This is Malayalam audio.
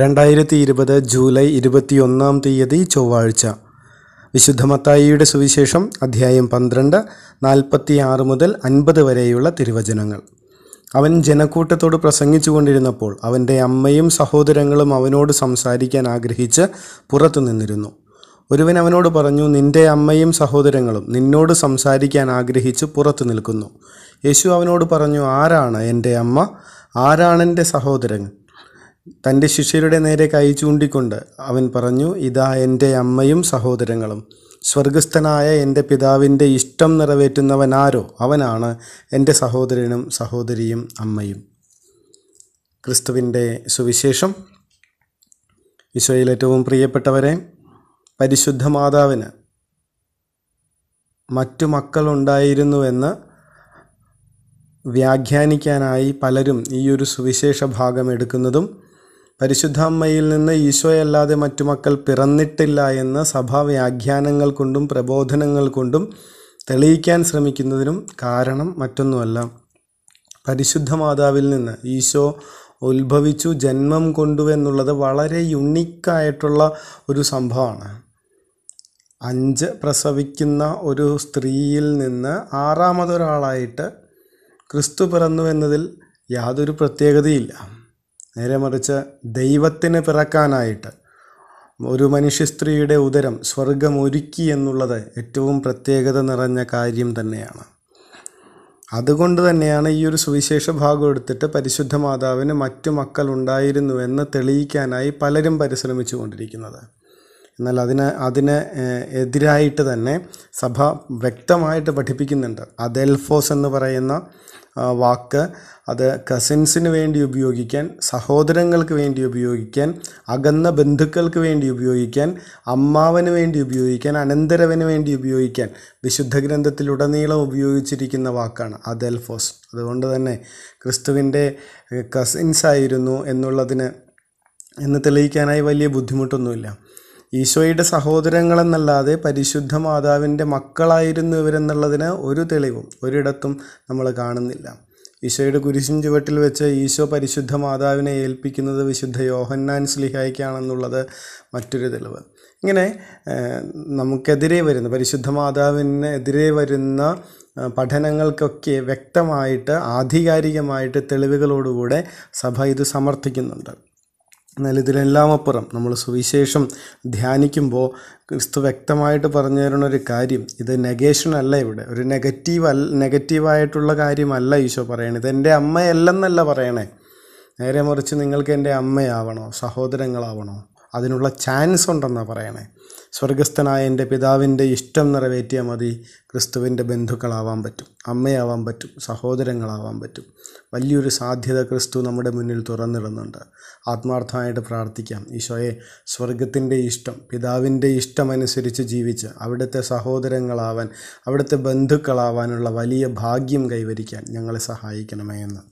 രണ്ടായിരത്തി ഇരുപത് ജൂലൈ ഇരുപത്തിയൊന്നാം തീയതി ചൊവ്വാഴ്ച വിശുദ്ധ മത്തായിയുടെ സുവിശേഷം അധ്യായം പന്ത്രണ്ട് നാൽപ്പത്തി ആറ് മുതൽ അൻപത് വരെയുള്ള തിരുവചനങ്ങൾ അവൻ ജനക്കൂട്ടത്തോട് പ്രസംഗിച്ചുകൊണ്ടിരുന്നപ്പോൾ അവൻ്റെ അമ്മയും സഹോദരങ്ങളും അവനോട് സംസാരിക്കാൻ ആഗ്രഹിച്ച് പുറത്തു നിന്നിരുന്നു ഒരുവൻ അവനോട് പറഞ്ഞു നിന്റെ അമ്മയും സഹോദരങ്ങളും നിന്നോട് സംസാരിക്കാൻ ആഗ്രഹിച്ച് പുറത്തു നിൽക്കുന്നു യേശു അവനോട് പറഞ്ഞു ആരാണ് എൻ്റെ അമ്മ ആരാണെൻ്റെ സഹോദരങ്ങൾ തൻ്റെ ശിഷ്യരുടെ നേരെ കൈ ചൂണ്ടിക്കൊണ്ട് അവൻ പറഞ്ഞു ഇതാ എൻ്റെ അമ്മയും സഹോദരങ്ങളും സ്വർഗസ്ഥനായ എൻ്റെ പിതാവിൻ്റെ ഇഷ്ടം നിറവേറ്റുന്നവനാരോ അവനാണ് എൻ്റെ സഹോദരനും സഹോദരിയും അമ്മയും ക്രിസ്തുവിൻ്റെ സുവിശേഷം ഈശോയിൽ ഏറ്റവും പ്രിയപ്പെട്ടവരെ പരിശുദ്ധ മാതാവിന് മറ്റു മക്കളുണ്ടായിരുന്നുവെന്ന് വ്യാഖ്യാനിക്കാനായി പലരും ഈ ഒരു സുവിശേഷ ഭാഗം എടുക്കുന്നതും പരിശുദ്ധാമ്മയിൽ നിന്ന് ഈശോയല്ലാതെ മറ്റു മക്കൾ പിറന്നിട്ടില്ല എന്ന് സഭാ വ്യാഖ്യാനങ്ങൾ കൊണ്ടും പ്രബോധനങ്ങൾ കൊണ്ടും തെളിയിക്കാൻ ശ്രമിക്കുന്നതിനും കാരണം മറ്റൊന്നുമല്ല പരിശുദ്ധ മാതാവിൽ നിന്ന് ഈശോ ഉത്ഭവിച്ചു ജന്മം കൊണ്ടുവെന്നുള്ളത് വളരെ യുണീക്കായിട്ടുള്ള ഒരു സംഭവമാണ് അഞ്ച് പ്രസവിക്കുന്ന ഒരു സ്ത്രീയിൽ നിന്ന് ആറാമതൊരാളായിട്ട് ക്രിസ്തു പിറന്നു എന്നതിൽ യാതൊരു പ്രത്യേകതയില്ല നേരെ മറിച്ച് ദൈവത്തിന് പിറക്കാനായിട്ട് ഒരു മനുഷ്യ സ്ത്രീയുടെ ഉദരം സ്വർഗം ഒരുക്കി എന്നുള്ളത് ഏറ്റവും പ്രത്യേകത നിറഞ്ഞ കാര്യം തന്നെയാണ് അതുകൊണ്ട് തന്നെയാണ് ഈ ഒരു സുവിശേഷ ഭാഗം എടുത്തിട്ട് പരിശുദ്ധ മാതാവിന് മറ്റു മക്കൾ എന്ന് തെളിയിക്കാനായി പലരും പരിശ്രമിച്ചു കൊണ്ടിരിക്കുന്നത് എന്നാൽ അതിന് അതിന് എതിരായിട്ട് തന്നെ സഭ വ്യക്തമായിട്ട് പഠിപ്പിക്കുന്നുണ്ട് അതെൽഫോസ് എന്ന് പറയുന്ന വാക്ക് അത് കസിൻസിന് വേണ്ടി ഉപയോഗിക്കാൻ സഹോദരങ്ങൾക്ക് വേണ്ടി ഉപയോഗിക്കാൻ അകന്ന ബന്ധുക്കൾക്ക് വേണ്ടി ഉപയോഗിക്കാൻ അമ്മാവന് വേണ്ടി ഉപയോഗിക്കാൻ അനന്തരവന് വേണ്ടി ഉപയോഗിക്കാൻ വിശുദ്ധ ഗ്രന്ഥത്തിലുടനീളം ഉപയോഗിച്ചിരിക്കുന്ന വാക്കാണ് അദൽഫോസ് അതുകൊണ്ട് തന്നെ ക്രിസ്തുവിൻ്റെ ആയിരുന്നു എന്നുള്ളതിന് എന്ന് തെളിയിക്കാനായി വലിയ ബുദ്ധിമുട്ടൊന്നുമില്ല ഈശോയുടെ സഹോദരങ്ങളെന്നല്ലാതെ പരിശുദ്ധ മാതാവിൻ്റെ മക്കളായിരുന്നു ഇവരെന്നുള്ളതിന് ഒരു തെളിവും ഒരിടത്തും നമ്മൾ കാണുന്നില്ല ഈശോയുടെ കുരിശിൻ ചുവട്ടിൽ വെച്ച് ഈശോ പരിശുദ്ധ മാതാവിനെ ഏൽപ്പിക്കുന്നത് വിശുദ്ധ യോഹന്നാൻ സ്ലിഹായിക്കാണെന്നുള്ളത് മറ്റൊരു തെളിവ് ഇങ്ങനെ നമുക്കെതിരെ വരുന്ന പരിശുദ്ധ മാതാവിനെതിരെ വരുന്ന പഠനങ്ങൾക്കൊക്കെ വ്യക്തമായിട്ട് ആധികാരികമായിട്ട് തെളിവുകളോടുകൂടെ സഭ ഇത് സമർത്ഥിക്കുന്നുണ്ട് എന്നാൽ ഇതിലെല്ലാം അപ്പുറം നമ്മൾ സുവിശേഷം ധ്യാനിക്കുമ്പോൾ ക്രിസ്തു വ്യക്തമായിട്ട് പറഞ്ഞു തരുന്ന ഒരു കാര്യം ഇത് നെഗേഷൻ അല്ല ഇവിടെ ഒരു നെഗറ്റീവ് അല്ല നെഗറ്റീവായിട്ടുള്ള കാര്യമല്ല ഈശോ പറയണത് ഇത് എൻ്റെ അമ്മയല്ലെന്നല്ല പറയണേ നേരെ മറിച്ച് നിങ്ങൾക്ക് എൻ്റെ അമ്മയാവണോ സഹോദരങ്ങളാവണോ അതിനുള്ള ചാൻസ് ഉണ്ടെന്നാണ് പറയണേ സ്വർഗസ്ഥനായ എൻ്റെ പിതാവിൻ്റെ ഇഷ്ടം നിറവേറ്റിയാൽ മതി ക്രിസ്തുവിൻ്റെ ബന്ധുക്കളാവാൻ പറ്റും അമ്മയാവാൻ പറ്റും സഹോദരങ്ങളാവാൻ പറ്റും വലിയൊരു സാധ്യത ക്രിസ്തു നമ്മുടെ മുന്നിൽ തുറന്നിടുന്നുണ്ട് ആത്മാർത്ഥമായിട്ട് പ്രാർത്ഥിക്കാം ഈശോയെ സ്വർഗത്തിൻ്റെ ഇഷ്ടം പിതാവിൻ്റെ ഇഷ്ടമനുസരിച്ച് ജീവിച്ച് അവിടുത്തെ സഹോദരങ്ങളാവാൻ അവിടുത്തെ ബന്ധുക്കളാവാനുള്ള വലിയ ഭാഗ്യം കൈവരിക്കാൻ ഞങ്ങളെ സഹായിക്കണമേ എന്ന്